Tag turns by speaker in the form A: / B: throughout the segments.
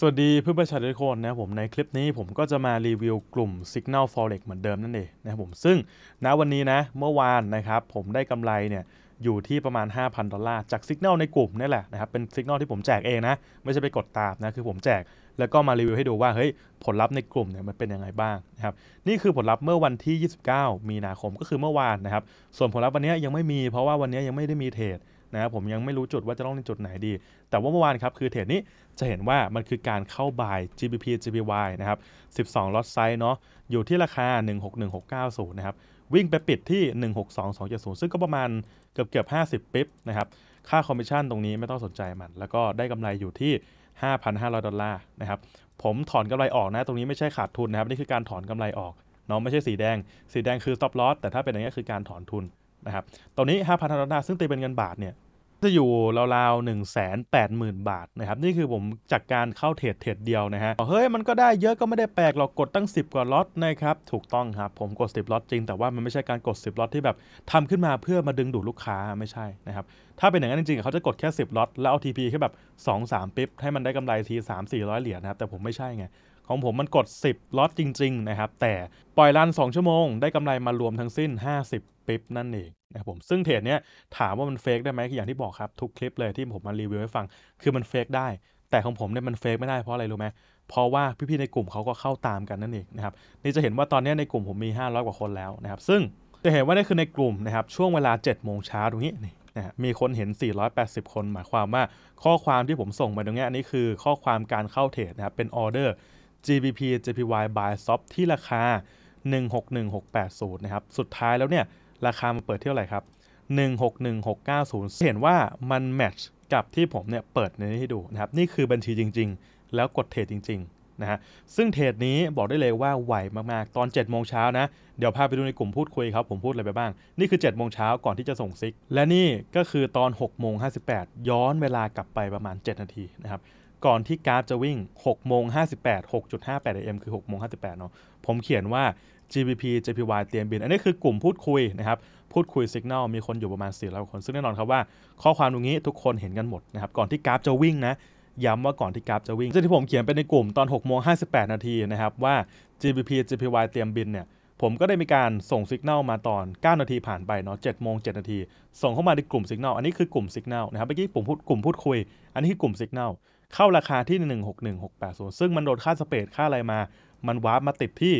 A: สวัสดีเพื่อนประชาชนทุกคนนะครับผมในคลิปนี้ผมก็จะมารีวิวกลุ่ม Signal Forex เหมือนเดิมนั่นเองนะครับผมซึ่งณวันนี้นะเมื่อวานนะครับผมได้กำไรเนี่ยอยู่ที่ประมาณ 5,000 ดอลลาร์จาก Signal ในกลุ่มนี่แหละนะครับเป็น Signal ที่ผมแจกเองนะไม่ใช่ไปกดตามนะคือผมแจกแล้วก็มารีวิวให้ดูว่าเฮ้ยผลลัพธ์ในกลุ่มเนี่ยมันเป็นยังไงบ้างนะครับนี่คือผลลัพธ์เมื่อวันที่ 29 มีนาคมก็คือเมื่อวานนะครับส่วนผลลัพธ์วันนี้ยังไม่มีเพราะว่าวันนี้ยังไม่ได้มีเทรดนะครับผมยังไม่รู้จุดว่าจะต้องเล่นจุดไหนดี แต่ว่าเมื่อวานครับคือเทรดนี้จะเห็นว่ามันคือการเข้าบาย GBP GBY นะครับ12ล็อตไซส์เนาะอยู่ที่ราคา 161690นะครับวิ่งไปปิดที่ 162270ซึ่งก็ประมาณเกือบเกือบ50 ปิ๊บนะครับค่าคอมมิชชั่นตรงนี้ไม่ต้องสนใจมันแล้วก็ได้กำไรอยู่ที่ 5,500 ดอลลาร์นะครับผมถอนกำไรออกนะตรงนี้ไม่ใช่ขาดทุนนะครับนี่คือการถอนกำไรออกเนาะไม่ใช่สีแดงสีแดงคือ stop loss แต่ถ้าเป็นอย่างนี้คือการถอนทุนนะครับตรงนี้5,000ดอลลาร์ซึ่งตีเป็นเงินบาทเนี่ยจะอยู่ราวๆหนึ่งแสนแปดหมื่นบาทนะครับ นี่คือผมจากการเข้าเทรดเทรดเดียวนะฮะเฮ้ยมันก็ได้เยอะก็ไม่ได้แปลก หรอกกดตั้ง 10 กว่าล็อตนะครับ ถูกต้องครับ ผมกด 10ล็อตจริงแต่ว่ามันไม่ใช่การกด 10ล็อตที่แบบทำขึ้นมาเพื่อมาดึงดูดลูกค้าไม่ใช่นะครับ ถ้าเป็นอย่างนั้นจริงๆ เขาจะกดแค่ 10ล็อตแล้วเอาทีพีแค่แบบ 2 3ปิ๊บให้มันได้กำไรที3 400เหรียญนะครับแต่ผมไม่ใช่ไงของผมมันกด 10ล็อตจริง ๆ นะครับ แต่ปล่อยรัน 2 ชั่วโมง ได้กำไรมารวมทั้งสิ้น 50 ปิ๊บนั่นเองนะครับผม ซึ่งเทรดเนี้ยถามว่ามันเฟกได้ไหม อย่างที่บอกครับ ทุกคลิปเลยที่ผมมารีวิวให้ฟัง คือมันเฟกได้ แต่ของผมเนี่ยมันเฟกไม่ได้เพราะอะไร รู้ไหม เพราะว่าพี่ ๆ ในกลุ่มเขาก็เข้าตามกันนั่นเองนะครับ นี่จะเห็นว่าตอนนี้ในกลุ่มผมมี 500 กว่าคนแล้วนะครับ ซึ่งจะเห็นว่านี่คือในกลุ่มนะครับช่วงเวลา 7 โมงเช้าตรงนี้นี่นะมีคนเห็น 480 คนหมายความว่าข้อความที่ผมส่งไปตรงนี้อันนี้คือข้อความการเข้าเทรดนะครับเป็นออเดอร์ GBP JPY by SOP ที่ราคา 161680 นะครับ สุดท้ายแล้วเนี่ย ราคามาเปิดเท่าไหร่ครับ 161690 เห็นว่ามันแมทช์กับที่ผมเนี่ยเปิดนี้ให้ดูนะครับ นี่คือบัญชีจริงๆ แล้วกดเทรดจริงๆ นะฮะ ซึ่งเทรดนี้บอกได้เลยว่าไหวมากๆ ตอน7จ็ดโมงเช้านะ เดี๋ยวพาไปดูในกลุ่มพูดคุยครับ ผมพูดอะไรไปบ้าง นี่คือ7จ็ดโมงเช้าก่อนที่จะส่งซิก และนี่ก็คือตอน6กโมงห้ย้อนเวลากลับไปประมาณ 7 นาทีนะครับก่อนที่กราฟจะวิ่ง6โมง58 6.58 AM คือ6โมง58เนาะผมเขียนว่า GBP JPY เตรียมบินอันนี้คือกลุ่มพูดคุยนะครับพูดคุยสัญญาณมีคนอยู่ประมาณ4านคนซึ่งแน่นอนครับว่าข้อความตรงนี้ทุกคนเห็นกันหมดนะครับก่อนที่กราฟจะวิ่งนะย้ำว่าก่อนที่กราฟจะวิ่งซึ่งที่ผมเขียนเป็นในกลุ่มตอน6โมง58นาทีนะครับว่า GBP JPY เตรียมบินเนี่ยผมก็ได้มีการส่งสัญญาณมาตอน9นาทีผ่านไปเนาะ7โมง7นาทีส่งเข้ามาในกลุ่มสัญญาณอันนี้คือกลุ่มสัญญาณนะครับเมื่อกี้ผมพูดกลุ่มพูดคุยอันนี้คือกลุ่มสัญญาณเข้าราคาที่ 161680 ซึ่งมันโดนค่าสเปดค่าอะไรมา มันวาร์ปมาติดที่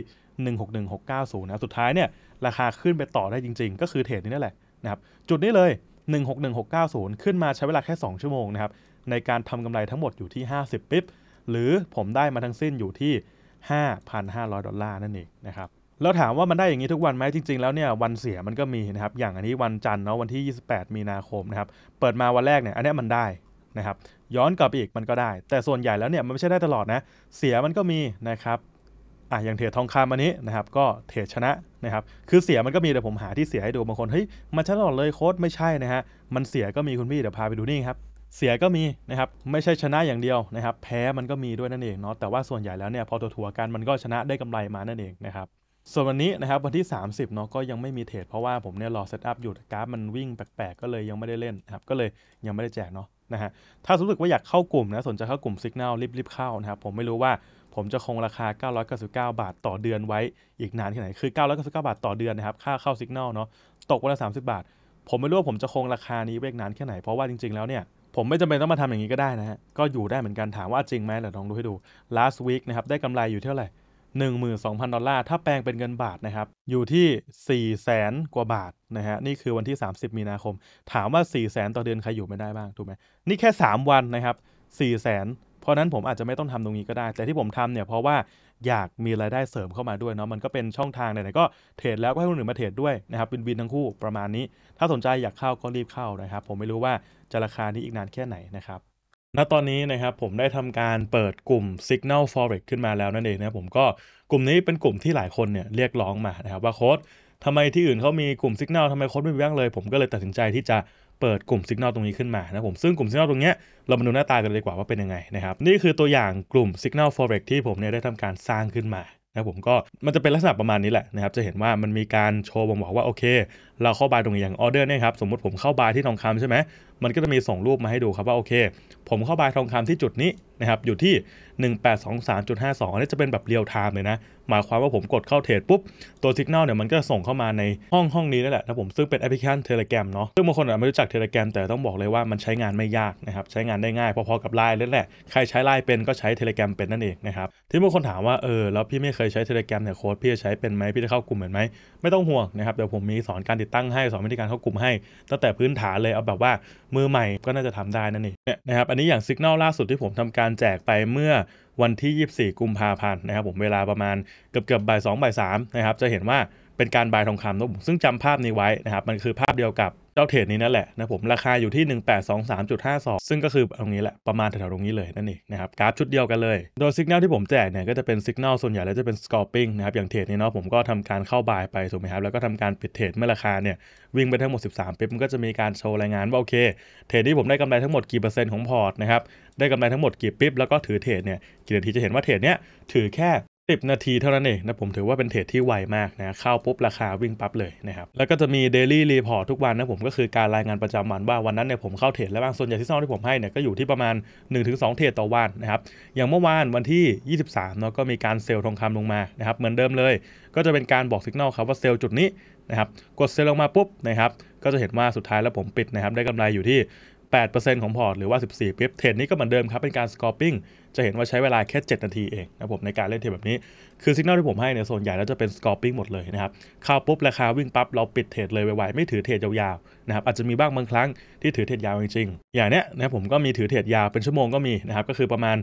A: 161690 นะสุดท้ายเนี่ย ราคาขึ้นไปต่อได้จริงๆ ก็คือเทรดนี้นั่นแหละนะครับ จุดนี้เลย 161690 ขึ้นมาใช้เวลาแค่ 2 ชั่วโมงนะครับในการทำกำไรทั้งหมดอยู่ที่ 50 ปิ๊บ หรือผมได้มาทั้งสิ้นอยู่ที่ 5,500 ดอลลาร์นั่นเองนะครับแล้วถามว่ามันได้อย่างนี้ทุกวันไหมจริงๆ แล้วเนี่ยวันเสียมันก็มีนะครับ อย่างอันนี้วันจันทร์เนาะวันที่ 28 มีนาคมนะครับ เปิดมาวันแรกเนี่ยอันนี้มันได้นะครับย้อนกลับไปอีกมันก็ได้ แต่ส่วนใหญ่แล้วเนี่ยมันไม่ใช่ได้ตลอดนะ เสียมันก็มีนะครับอ่ะอย่างเทรดทองคำอันนี้นะครับก็เทรดชนะนะครับ คือเสียมันก็มีแต่ผมหาที่เสียให้ดูบางคนเฮ้ยมันชนะตลอดเลยโค้ดไม่ใช่นะฮะ มันเสียก็มีคุณพี่เดี๋ยวพาไปดูนี่ครับ เสียก็มีนะครับไม่ใช่ชนะอย่างเดียวนะครับแพ้มันก็มีด้วยนั่นเองเนาะ แต่ว่าส่วนใหญ่แล้วเนี่ยพอตัวถัวกันมันก็ชนะได้กำไรมานั่นเองนะครับ ส่วนวันนี้นะครับวันที่ 30เนาะก็ยังไม่มีเทรดเพราะว่าผมเนี่ยรอเซตอัพอยู่กราฟมันวิ่งแปลกๆ ก็เลยยังไม่ได้เล่นนะครับก็เลยยังไม่ได้แจกเนาะนะฮะถ้ารู้สึกว่าอยากเข้ากลุ่มนะสนใจเข้ากลุ่ม Signal รีบๆเข้านะครับผมไม่รู้ว่าผมจะคงราคา 999 บาทต่อเดือนไว้อีกนานแค่ไหนคือ 999 บาทต่อเดือนนะครับค่าเข้า Signal เนาะตกวันละ 30 บาท ผมไม่รู้ว่าผมจะคงราคานี้ไว้อีกนานแค่ไหนเพราะว่าจริงๆแล้วเนี่ย ผมไม่จำเป็นต้องมาทำอย่างนี้ก็ได้นะฮะก็อยู่ได้เหมือนกันถามว่าจริงไหมเดี๋ยวลองดูให้ดู last week นะครับได้กำไรอยู่เท่าไหร่12,000ดอลลาร์ถ้าแปลงเป็นเงินบาทนะครับ อยู่ที่ 4 0 0 0 0 0 กว่าบาทนะฮะนี่คือวันที่ 30 มีนาคม ถามว่า 4 0 0 0 0 0 ต่อเดือนใครอยู่ไม่ได้บ้างถูกไหมนี่แค่ 3 วันนะครับ 4 0 0 0 0เพราะนั้นผมอาจจะไม่ต้องทำตรงนี้ก็ได้ แต่ที่ผมทำเนี่ยเพราะว่าอยากมีรายได้เสริมเข้ามาด้วยเนาะมันก็เป็นช่องทางไหนๆก็เทรดแล้วก็ให้คนอื่นมาเทรดด้วยนะครับวินวินทั้งคู่ประมาณนี้ถ้าสนใจอยากเข้าก็รีบเข้านะครับผมไม่รู้ว่าจะราคานี้อีกนานแค่ไหนนะครับณตอนนี้นะครับผมได้ทำการเปิดกลุ่ม Signal Forex ขึ้นมาแล้วนั่นเองนะครับผมก็กลุ่มนี้เป็นกลุ่มที่หลายคนเนี่ยเรียกร้องมานะครับว่าโค้ดทำไมที่อื่นเขามีกลุ่ม Signal ทำไมโค้ดไม่มี้งเลย ผมก็เลยตัดสินใจที่จะเปิดกลุ่ม Signal ตรงนี้ขึ้นมานะผมซึ่งกลุ่ม Signal ตรงเนี้ยเรามาดูหน้าตากันเลยดีกว่าว่าเป็นยังไงนะครับนี่คือตัวอย่างกลุ่ม Signal Forex ที่ผมเนี่ยได้ทำการสร้างขึ้นมานะผมก็มันจะเป็นลักษณะประมาณนี้แหละนะครับจะเห็นว่ามันมีการโชว์บ่งบอกว่าโอเค เราเข้าบายตรงอย่างออเดอร์เนี่ยครับ สมมติผมเข้าบายที่ทองคำใช่ไหม มันก็จะมีส่งรูปมาให้ดูครับว่าโอเค ผมเข้าบายทองคำที่จุดนี้นะครับอยู่ที่ 1823.52อันนี้จะเป็นแบบเรียลไทม์เลยนะหมายความว่าผมกดเข้าเทรดปุ๊บ ตัวสัญญาณเนี่ยมันก็ส่งเข้ามาในห้องห้องนี้นั่นแหละนะผมซึ่งเป็นแอปพลิเคชันเทเลแกรมเนาะ ซึ่งบางคนอาจไม่รู้จักเทเลแกรมแต่ต้องบอกเลยว่ามันใช้งานไม่ยากนะครับ ใช้งานได้ง่ายพอๆ กับไลน์เล่นแหละ ใครใช้ไลน์เป็นก็ใช้เทเลแกรมเป็นนั่นเองนะครับที่บางคนถามว่า เออแล้วพี่ไม่เคยใช้เทเลแกรมเนี่ยโค้ดพี่จะใช้เป็นไหมพี่จะเข้ากลุ่มเหมือนไหมไม่ต้องห่วงนะครับเดี๋ยวผมมีสอนการติดตั้งให้สอนวิธีการเข้ากลุ่มให้ตั้งแต่พื้นฐานเลยเอาแบบว่ามือใหม่ก็น่าจะทำได้นั่นเองเนี่ยนะครับอันนี้อย่างสัญญาณล่าสุดที่ผมทำการแจกไปเมื่อวันที่ 24 กุมภาพันธ์นะครับผมเวลาประมาณเกือบเกือบบ่ายสองบ่ายสามนะครับจะเห็นว่าเป็นการบายทองคำนะผมซึ่งจำภาพนี้ไว้ นะครับ มันคือภาพเดียวกับเจ้าเทรดนี้นั่นแหละนะผมราคาอยู่ที่ 1823.52 ซึ่งก็คือตรงนี้แหละ ประมาณแถวๆตรงนี้เลยนั่นเองนะครับกราฟชุดเดียวกันเลย โดยสัญญาณที่ผมแจกเนี่ยก็จะเป็นสัญญาณส่วนใหญ่แล้วจะเป็นสกอร์ปิ้งนะครับ อย่างเทรดนี้เนาะผมก็ทำการเข้าบายไปถูกไหมครับ แล้วก็ทำการปิดเทรดเมื่อราคาเนี่ย วิ่งไปทั้งหมด 13ปิ๊บมันก็จะมีการโชว์รายงานว่าโอเค เทรดที่ผมได้กำไรทั้งหมดกี่เปอร์เซ็นต์ของพอร์ตนะครับได้กำไรทั้งหมดกี่ปิ๊บแล้วก็ถือเทรดเนี่ยกี่นาทีจะเห็นว่าเทรดเนี้ยถือแค่10นาทีเท่านั้นเองนะผมถือว่าเป็นเทรดที่ไวมากนะเข้าปุ๊บราคาวิ่งปั๊บเลยนะครับ แล้วก็จะมีเดลี่รีพอร์ตทุกวันนะผมก็คือการรายงานประจำวันว่าวันนั้นเนี่ยผมเข้าเทรดแล้วบ้างส่วนใหญ่ที่ซ่อนที่ผมให้เนี่ยก็อยู่ที่ประมาณ 1-2 เทรดต่อวันนะครับ อย่างเมื่อวานวันที่ 23เนาะก็มีการเซลล์ทองคำลงมานะครับ เหมือนเดิมเลย ก็จะเป็นการบอกสัญญาณครับว่าเซลล์จุดนี้นะครับกดเซลล์ลงมาปุ๊บนะครับก็จะเห็นว่าสุดท้ายแล้วผมปิดนะครับ ได้กำไรอยู่ที่8%ของพอร์ต หรือว่า 14ปิ๊บเทรดนี้ก็เหมือนเดิมครับ เป็นการสกอร์ปิ้งจะเห็นว่าใช้เวลาแค่ 7 นาทีเองนะผมในการเล่นเทรดแบบนี้คือสัญญาณที่ผมให้เนี่ยส่วนใหญ่ แล้วจะเป็นสกอร์ปิ้งหมดเลยนะครับเข้าปุ๊บราคาวิ่งปั๊บเราปิดเทรดเลยไวๆไม่ถือเทรดยาวๆนะครับอาจจะมีบ้างบางครั้งที่ถือเทรดยาวจริงๆอย่างเนี้ยนะผมก็มีถือเทรดยาวเป็นชั่วโมงก็มีนะครับก็คือประมาณ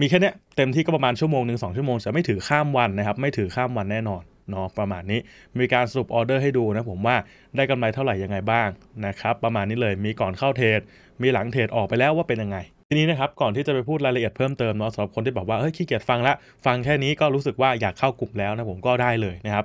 A: มีแค่เนี้ยเต็มที่ก็ประมาณชั่วโมงหนึ่งสองชั่วโมงจะไม่ถือข้ามวันนะครับไม่ถือข้ามวันแน่นอนเนาะประมาณนี้มีการสรุปออเดอร์ให้ดูนะผมว่าได้กำไรเท่าไหร่ยังไงบ้างนะครับประมาณนี้เลยมีก่อนเข้าเทรดมีหลังเทรดออกไปแล้วว่าเป็นยังไง ทีนี้นะครับก่อนที่จะไปพูดรายละเอียดเพิ่มเติมเนาะสำหรับคนที่บอกว่าเฮ้ยขี้เกียจฟังละฟังแค่นี้ก็รู้สึกว่าอยากเข้ากลุ่มแล้วนะผมก็ได้เลยนะครับ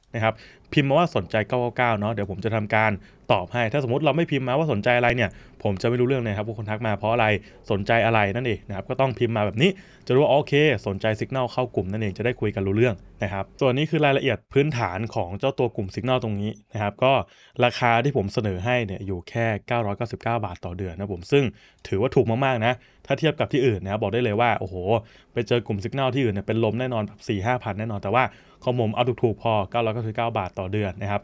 A: นะครับพิมพ์มาว่าสนใจ 999เนาะเดี๋ยวผมจะทำการตอบให้ถ้าสมมติเราไม่พิมพ์มาว่าสนใจอะไรเนี่ย ผมจะไม่รู้เรื่องนะครับว่าคนทักมาเพราะอะไรสนใจอะไรนั่นเองนะครับก็ต้องพิมพ์มาแบบนี้จะรู้ว่าโอเค สนใจสัญญาณเข้ากลุ่มนั่นเองจะได้คุยกันรู้เรื่องนะครับส่วนนี้คือรายละเอียดพื้นฐานของเจ้าตัวกลุ่มสัญญาณตรงนี้นะครับก็ราคาที่ผมเสนอให้เนี่ยอยู่แค่ 999 บาท ต่อเดือนนะผมซึ่งถือว่าถูกมากๆนะถ้าเทียบกับที่อื่นนะครับบอกได้เลยว่าโอ้โหไปเจอกลุ่มสัญญาณที่อื่นเนี่ยเป็นลมแน่นอนแบบ 4 5 0 0นแน่นอน แต่ว่าของผมเอาถูกๆพอ 999 บาทต่อเดือนนะครับ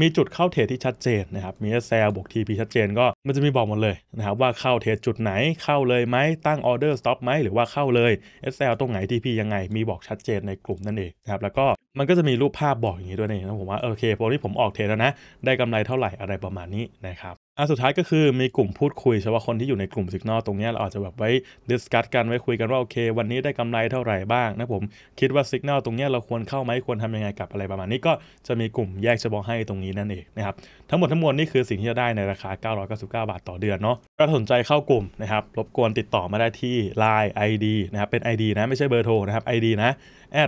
A: มีจุดเข้าเทรดที่ชัดเจนนะครับ มีแซลบวกทีพีชัดเจนก็มันจะมีบอกหมดเลยนะครับว่าเข้าเทรดจุดไหนเข้าเลยไหมตั้งออเดอร์สต็อปไหมหรือว่าเข้าเลย SL ตรงไหนทีพียังไง มีบอกชัดเจนในกลุ่มนั่นเองนะครับแล้วก็มันก็จะมีรูปภาพบอกอย่างนี้ด้วยนนะผมว่าโอเคพอที่ผมออกเทรดแล้วนะได้กำไรเท่าไหร่อะไรประมาณนี้นะครับอันสุดท้ายก็คือมีกลุ่มพูดคุยเฉพาะคนที่อยู่ในกลุ่มสิกนอตรงนี้เราอาจจะแบบไว้ ดิสคัตกันไว้คุยกันว่าโอเควันนี้ได้กำไรเท่าไหร่บ้างนะผม คิดว่าสิกนอตรงนี้เราควรเข้าไหมควรทำยังไงกับอะไรประมาณนี้ก็จะมีกลุ่มแยกเฉพาะให้ตรงนี้นั่นเองนะครับ ทั้งหมดทั้งมวลนี่คือสิ่งที่จะได้ในราคา 999 บาทต่อเดือนเนาะถ้าสนใจเข้ากลุ่มนะครับรบกวนติดต่อมาได้ที่ Line ID นะครับเป็น ID นะไม่ใช่เบอร์โทรนะครับ ID นะ a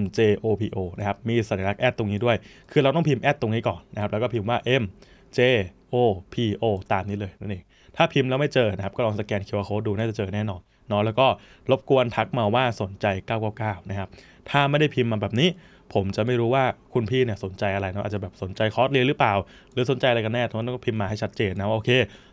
A: mjopo นะครับมีสัญลักษณ์อตรงนี้ด้วย คือเราต้องพิมพ์แอดตรงนี้ก่อนนะครับแล้วก็พิมพ์ว่า m j O P O ตามนี้เลยนั่นเอง ถ้าพิมพ์แล้วไม่เจอนะครับ ก็ลองสแกน QR Code ดู น่าจะเจอแน่นอนเนาะ แล้วก็ รบกวนทักมาว่าสนใจ999 นะครับ ถ้าไม่ได้พิมพ์มาแบบนี้ ผมจะไม่รู้ว่าคุณพี่เนี่ยสนใจอะไรเนาะ อาจจะแบบสนใจคอร์สเรียนหรือเปล่า หรือสนใจอะไรกันแน่ทุกทนา้ก็พิมพ์มาให้ชัดเจนนะว่าโอเค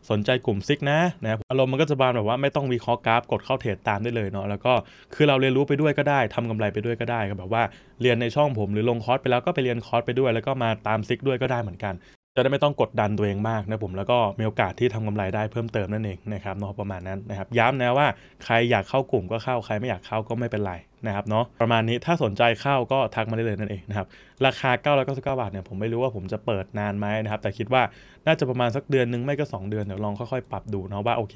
A: สนใจกลุ่มซิกนะนะครับอารมณ์มันก็จะบานแบบว่าไม่ต้องวีคคร์สกราฟ กดเข้าเทรดตามได้เลยเนาะ แล้วก็คือเราเรียนรู้ไปด้วยก็ได้ ทำกำไรไปด้วยก็ได้ก็แบบว่า เรียนในช่องผมหรือลงคอร์สไปแล้วก็ไปเรียนคอร์สไปด้วย แล้วก็มาตามซิกด้วยก็ได้เหมือนกันจะได้ไม่ต้องกดดันตัวเองมากนะผมแล้วก็ มีโอกาสที่ทำกำไรได้เพิ่มเติม นั่นเองนะครับเนาะประมาณนั้นนะครับย้ำนะว่าใครอยากเข้ากลุ่มก็เข้าใครไม่อยากเข้าก็ไม่เป็นไร นะครับเนาะประมาณนี้ถ้าสนใจเข้าก็ทักมาได้เลยนั่นเองนะครับราคา 999 บาทเนี่ยผมไม่รู้ว่าผมจะเปิดนานไหมนะครับแต่คิดว่าน่าจะประมาณสักเดือนนึงไม่ก็2เดือนเดี๋ยวลองค่อยๆ ปรับดูเนาะว่าโอเค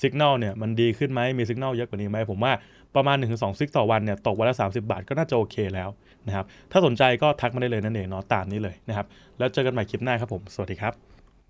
A: สัญญาณเนี่ยมันดีขึ้นไหมมีสัญญาณเยอะกว่านี้ไหมผมว่าประมาณ 1-2 ซิกต่อวันเนี่ยตกวันละ30 บาทก็น่าจะโอเคแล้วนะครับถ้าสนใจก็ทักมาได้เลยนั่นเองเนาะตามนี้เลยนะครับ แล้วเจอกันใหม่คลิปหน้าครับผมสวัสดีครับ